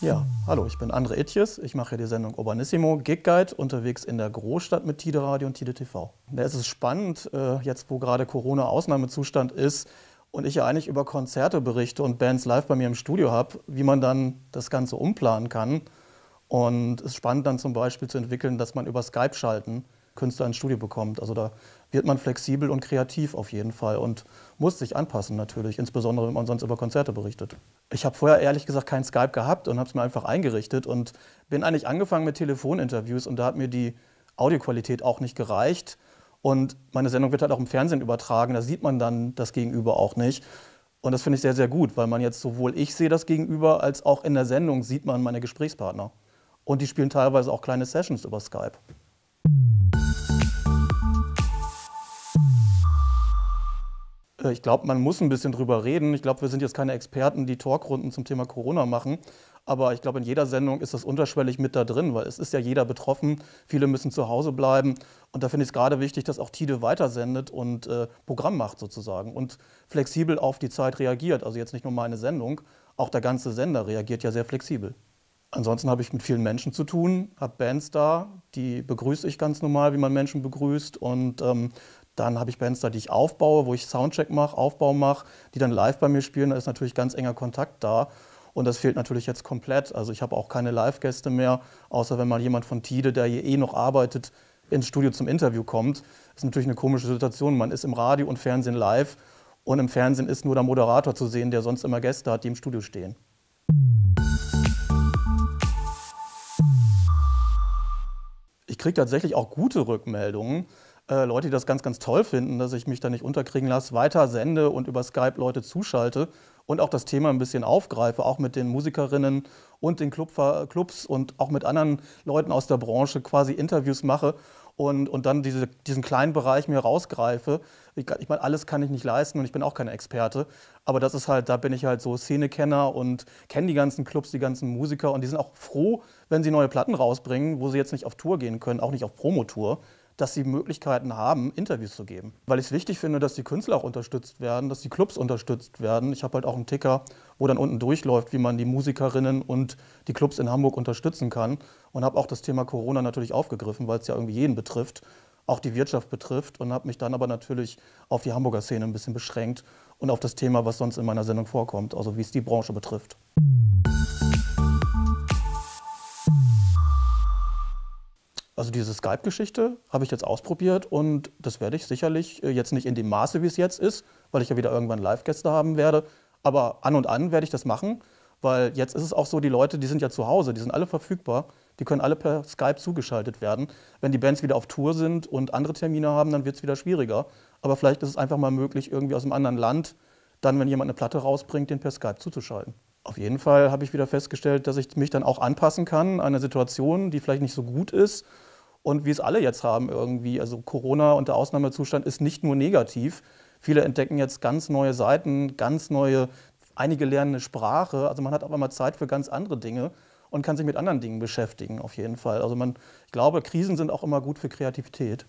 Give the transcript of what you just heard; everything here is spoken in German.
Ja, hallo, ich bin André Itjes. Ich mache hier die Sendung Urbanissimo, Gig Guide, unterwegs in der Großstadt mit Tide Radio und Tide TV. Da ist es spannend, äh, jetzt wo gerade Corona-Ausnahmezustand ist und ich ja eigentlich über Konzerte berichte und Bands live bei mir im Studio habe, wie man dann das Ganze umplanen kann. Und es ist spannend dann zum Beispiel zu entwickeln, dass man über Skype schalten Künstler ins Studio bekommt. Also da wird man flexibel und kreativ auf jeden Fall und muss sich anpassen natürlich, insbesondere wenn man sonst über Konzerte berichtet. Ich habe vorher ehrlich gesagt keinen Skype gehabt und habe es mir einfach eingerichtet und bin eigentlich angefangen mit Telefoninterviews und da hat mir die Audioqualität auch nicht gereicht. Und meine Sendung wird halt auch im Fernsehen übertragen, da sieht man dann das Gegenüber auch nicht. Und das finde ich sehr, sehr gut, weil man jetzt sowohl ich sehe das Gegenüber, als auch in der Sendung sieht man meine Gesprächspartner. Und die spielen teilweise auch kleine Sessions über Skype. Äh, ich glaube, man muss ein bisschen drüber reden. Ich glaube, wir sind jetzt keine Experten, die Talkrunden zum Thema Corona machen. Aber ich glaube, in jeder Sendung ist das unterschwellig mit da drin, weil es ist ja jeder betroffen. Viele müssen zu Hause bleiben. Und da finde ich es gerade wichtig, dass auch TIDE weitersendet und äh, Programm macht sozusagen und flexibel auf die Zeit reagiert. Also jetzt nicht nur meine Sendung, auch der ganze Sender reagiert ja sehr flexibel. Ansonsten habe ich mit vielen Menschen zu tun, habe Bands da, die begrüße ich ganz normal, wie man Menschen begrüßt. Und ähm, dann habe ich Bands da, die ich aufbaue, wo ich Soundcheck mache, Aufbau mache, die dann live bei mir spielen. Da ist natürlich ganz enger Kontakt da. Und das fehlt natürlich jetzt komplett. Also ich habe auch keine Live-Gäste mehr, außer wenn mal jemand von Tide, der hier eh noch arbeitet, ins Studio zum Interview kommt. Das ist natürlich eine komische Situation. Man ist im Radio und Fernsehen live und im Fernsehen ist nur der Moderator zu sehen, der sonst immer Gäste hat, die im Studio stehen. Ich kriege tatsächlich auch gute Rückmeldungen äh, Leute, die das ganz, ganz toll finden, dass ich mich da nicht unterkriegen lasse, weiter sende und über Skype Leute zuschalte und auch das Thema ein bisschen aufgreife, auch mit den Musikerinnen und den Club, Clubs und auch mit anderen Leuten aus der Branche quasi Interviews mache und, und dann diese, diesen kleinen Bereich mir rausgreife. Ich, ich meine, alles kann ich nicht leisten und ich bin auch kein Experte, aber das ist halt, da bin ich halt so Szenekenner und kenne die ganzen Clubs, die ganzen Musiker und die sind auch froh, wenn sie neue Platten rausbringen, wo sie jetzt nicht auf Tour gehen können, auch nicht auf Promotour dass sie Möglichkeiten haben, Interviews zu geben. Weil ich es wichtig finde, dass die Künstler auch unterstützt werden, dass die Clubs unterstützt werden. Ich habe halt auch einen Ticker, wo dann unten durchläuft, wie man die Musikerinnen und die Clubs in Hamburg unterstützen kann. Und habe auch das Thema Corona natürlich aufgegriffen, weil es ja irgendwie jeden betrifft, auch die Wirtschaft betrifft. Und habe mich dann aber natürlich auf die Hamburger Szene ein bisschen beschränkt und auf das Thema, was sonst in meiner Sendung vorkommt, also wie es die Branche betrifft. Also diese Skype-Geschichte habe ich jetzt ausprobiert und das werde ich sicherlich äh, jetzt nicht in dem Maße, wie es jetzt ist, weil ich ja wieder irgendwann Live-Gäste haben werde. Aber an und an werde ich das machen, weil jetzt ist es auch so, die Leute, die sind ja zu Hause, die sind alle verfügbar, die können alle per Skype zugeschaltet werden. Wenn die Bands wieder auf Tour sind und andere Termine haben, dann wird es wieder schwieriger. Aber vielleicht ist es einfach mal möglich, irgendwie aus einem anderen Land, dann, wenn jemand eine Platte rausbringt, den per Skype zuzuschalten. Auf jeden Fall habe ich wieder festgestellt, dass ich mich dann auch anpassen kann an eine Situation, die vielleicht nicht so gut ist. Und wie es alle jetzt haben irgendwie, also Corona und der Ausnahmezustand ist nicht nur negativ. Viele entdecken jetzt ganz neue Seiten, ganz neue, einige lernen eine Sprache. Also man hat auf einmal Zeit für ganz andere Dinge und kann sich mit anderen Dingen beschäftigen, auf jeden Fall. Also man, ich glaube, Krisen sind auch immer gut für Kreativität.